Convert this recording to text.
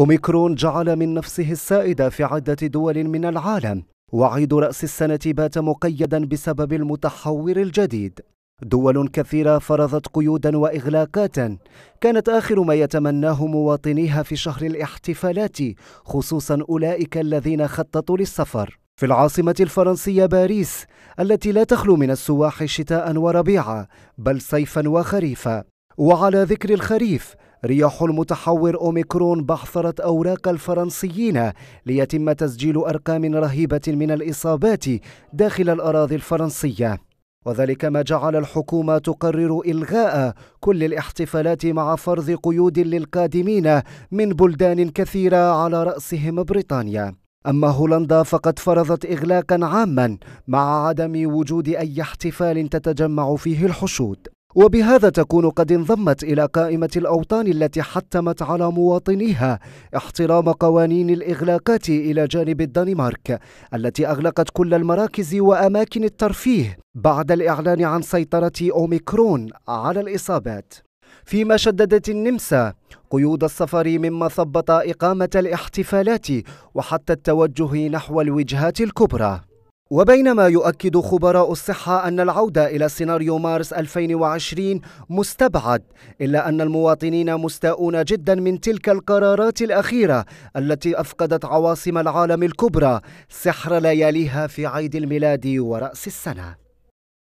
أوميكرون جعل من نفسه السائدة في عدة دول من العالم وعيد رأس السنة بات مقيدا بسبب المتحور الجديد دول كثيرة فرضت قيودا وإغلاقات كانت آخر ما يتمناه مواطنيها في شهر الاحتفالات خصوصا أولئك الذين خططوا للسفر في العاصمة الفرنسية باريس التي لا تخلو من السواح شتاء وربيعا بل صيفا وخريفا وعلى ذكر الخريف رياح المتحور أوميكرون بحثرت أوراق الفرنسيين ليتم تسجيل أرقام رهيبة من الإصابات داخل الأراضي الفرنسية وذلك ما جعل الحكومة تقرر إلغاء كل الاحتفالات مع فرض قيود للقادمين من بلدان كثيرة على رأسهم بريطانيا أما هولندا فقد فرضت إغلاقا عاما مع عدم وجود أي احتفال تتجمع فيه الحشود وبهذا تكون قد انضمت إلى قائمة الأوطان التي حتمت على مواطنيها احترام قوانين الإغلاقات إلى جانب الدنمارك التي أغلقت كل المراكز وأماكن الترفيه بعد الإعلان عن سيطرة أوميكرون على الإصابات فيما شددت النمسا قيود السفر مما ثبط إقامة الاحتفالات وحتى التوجه نحو الوجهات الكبرى وبينما يؤكد خبراء الصحة أن العودة إلى سيناريو مارس 2020 مستبعد إلا أن المواطنين مستاءون جدا من تلك القرارات الأخيرة التي أفقدت عواصم العالم الكبرى سحر لياليها في عيد الميلاد ورأس السنة